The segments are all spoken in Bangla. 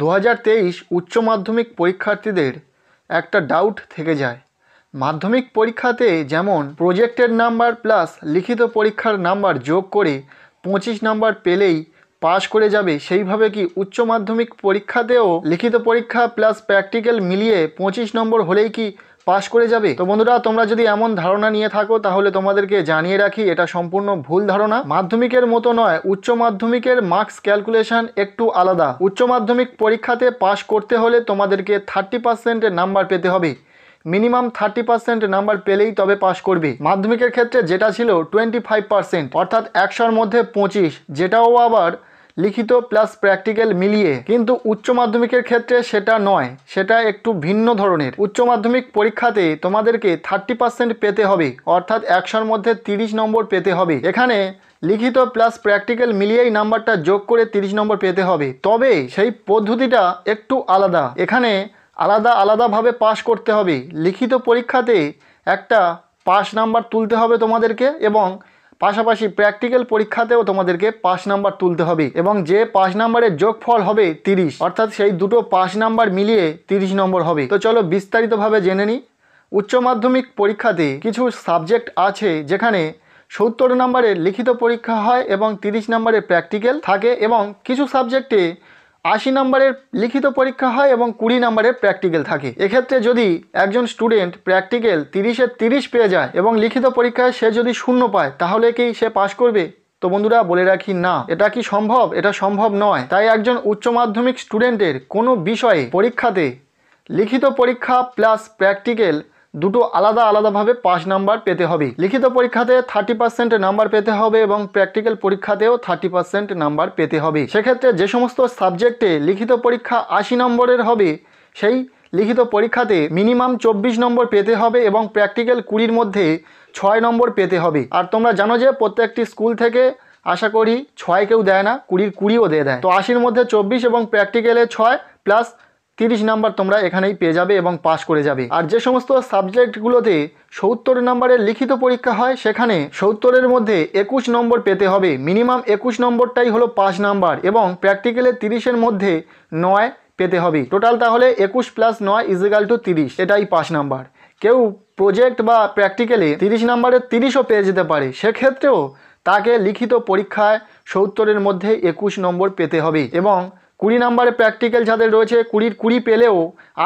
দু হাজার তেইশ উচ্চ মাধ্যমিক পরীক্ষার্থীদের একটা ডাউট থেকে যায় মাধ্যমিক পরীক্ষাতে যেমন প্রজেক্টের নাম্বার প্লাস লিখিত পরীক্ষার নাম্বার যোগ করে পঁচিশ নাম্বার পেলেই পাশ করে যাবে সেইভাবে কি উচ্চ মাধ্যমিক পরীক্ষাতেও লিখিত পরীক্ষা প্লাস প্র্যাকটিক্যাল মিলিয়ে পঁচিশ নম্বর হলেই কি পাশ করে যাবে তো বন্ধুরা তোমরা যদি এমন ধারণা নিয়ে থাকো তাহলে তোমাদেরকে জানিয়ে রাখি এটা সম্পূর্ণ ভুল ধারণা মাধ্যমিকের মতো নয় উচ্চ মাধ্যমিকের মার্কস ক্যালকুলেশন একটু আলাদা উচ্চ মাধ্যমিক পরীক্ষাতে পাশ করতে হলে তোমাদেরকে থার্টি পার্সেন্টের নাম্বার পেতে হবে মিনিমাম থার্টি পার্সেন্ট নাম্বার পেলেই তবে পাশ করবে মাধ্যমিকের ক্ষেত্রে যেটা ছিল টোয়েন্টি ফাইভ পার্সেন্ট অর্থাৎ একশোর মধ্যে পঁচিশ যেটাও আবার লিখিত প্লাস প্র্যাকটিক্যাল মিলিয়ে কিন্তু উচ্চ মাধ্যমিকের ক্ষেত্রে সেটা নয় সেটা একটু ভিন্ন ধরনের উচ্চ মাধ্যমিক পরীক্ষাতে তোমাদেরকে থার্টি পার্সেন্ট পেতে হবে অর্থাৎ একশোর মধ্যে তিরিশ নম্বর পেতে হবে এখানে লিখিত প্লাস প্র্যাকটিক্যাল মিলিয়েই নাম্বারটা যোগ করে তিরিশ নম্বর পেতে হবে তবে সেই পদ্ধতিটা একটু আলাদা এখানে আলাদা আলাদাভাবে পাশ করতে হবে লিখিত পরীক্ষাতে একটা পাশ নাম্বার তুলতে হবে তোমাদেরকে এবং পাশাপাশি প্র্যাকটিক্যাল পরীক্ষাতেও তোমাদেরকে পাঁচ নাম্বার তুলতে হবে এবং যে পাঁচ নাম্বারের যোগফল হবে তিরিশ অর্থাৎ সেই দুটো পাঁচ নাম্বার মিলিয়ে তিরিশ নম্বর হবে তো চলো বিস্তারিতভাবে জেনে নিই উচ্চ মাধ্যমিক পরীক্ষাতে কিছু সাবজেক্ট আছে যেখানে সত্তর নম্বরের লিখিত পরীক্ষা হয় এবং তিরিশ নম্বরের প্র্যাকটিক্যাল থাকে এবং কিছু সাবজেক্টে আশি নম্বরের লিখিত পরীক্ষা হয় এবং কুড়ি নম্বরের প্র্যাকটিক্যাল থাকে এক্ষেত্রে যদি একজন স্টুডেন্ট প্র্যাকটিক্যাল তিরিশে তিরিশ পেয়ে যায় এবং লিখিত পরীক্ষায় সে যদি শূন্য পায় তাহলে কি সে পাশ করবে তো বন্ধুরা বলে রাখি না এটা কি সম্ভব এটা সম্ভব নয় তাই একজন উচ্চ মাধ্যমিক স্টুডেন্টের কোনো বিষয়ে পরীক্ষাতে লিখিত পরীক্ষা প্লাস প্র্যাকটিক্যাল দুটো আলাদা আলাদাভাবে পাস নাম্বার পেতে হবে লিখিত পরীক্ষাতে থার্টি পার্সেন্ট নাম্বার পেতে হবে এবং প্র্যাকটিক্যাল পরীক্ষাতেও থার্টি পার্সেন্ট নাম্বার পেতে হবে সেক্ষেত্রে যে সমস্ত সাবজেক্টে লিখিত পরীক্ষা আশি নম্বরের হবে সেই লিখিত পরীক্ষাতে মিনিমাম চব্বিশ নম্বর পেতে হবে এবং প্র্যাকটিক্যাল কুড়ির মধ্যে ছয় নম্বর পেতে হবে আর তোমরা জানো যে প্রত্যেকটি স্কুল থেকে আশা করি ছয় কেউ দেয় না কুড়ির কুড়িও দিয়ে দেয় তো আশির মধ্যে চব্বিশ এবং প্র্যাকটিক্যালে ছয় প্লাস তিরিশ নাম্বার তোমরা এখানেই পেয়ে যাবে এবং পাশ করে যাবে আর যে সমস্ত সাবজেক্টগুলোতে সত্তর নম্বরের লিখিত পরীক্ষা হয় সেখানে সত্তরের মধ্যে একুশ নম্বর পেতে হবে মিনিমাম একুশ নম্বরটাই হলো পাঁচ নাম্বার এবং প্র্যাকটিক্যালে তিরিশের মধ্যে নয় পেতে হবে টোটাল তাহলে একুশ প্লাস নয় ইজিক্যাল টু তিরিশ এটাই পাঁচ নাম্বার কেউ প্রজেক্ট বা প্র্যাকটিক্যালে তিরিশ নাম্বারের তিরিশও পেয়ে যেতে পারে সেক্ষেত্রেও তাকে লিখিত পরীক্ষায় সত্তরের মধ্যে একুশ নম্বর পেতে হবে এবং কুড়ি নম্বরে প্র্যাকটিক্যাল যাদের রয়েছে কুড়ির কুড়ি পেলেও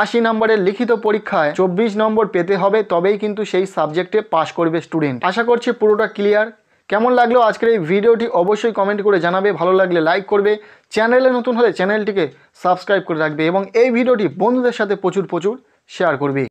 আশি নম্বরের লিখিত পরীক্ষায় চব্বিশ নম্বর পেতে হবে তবেই কিন্তু সেই সাবজেক্টে পাশ করবে স্টুডেন্ট আশা করছি পুরোটা ক্লিয়ার কেমন লাগলো আজকের এই ভিডিওটি অবশ্যই কমেন্ট করে জানাবে ভালো লাগলে লাইক করবে চ্যানেলে নতুন হলে চ্যানেলটিকে সাবস্ক্রাইব করে রাখবে এবং এই ভিডিওটি বন্ধুদের সাথে প্রচুর প্রচুর শেয়ার করবে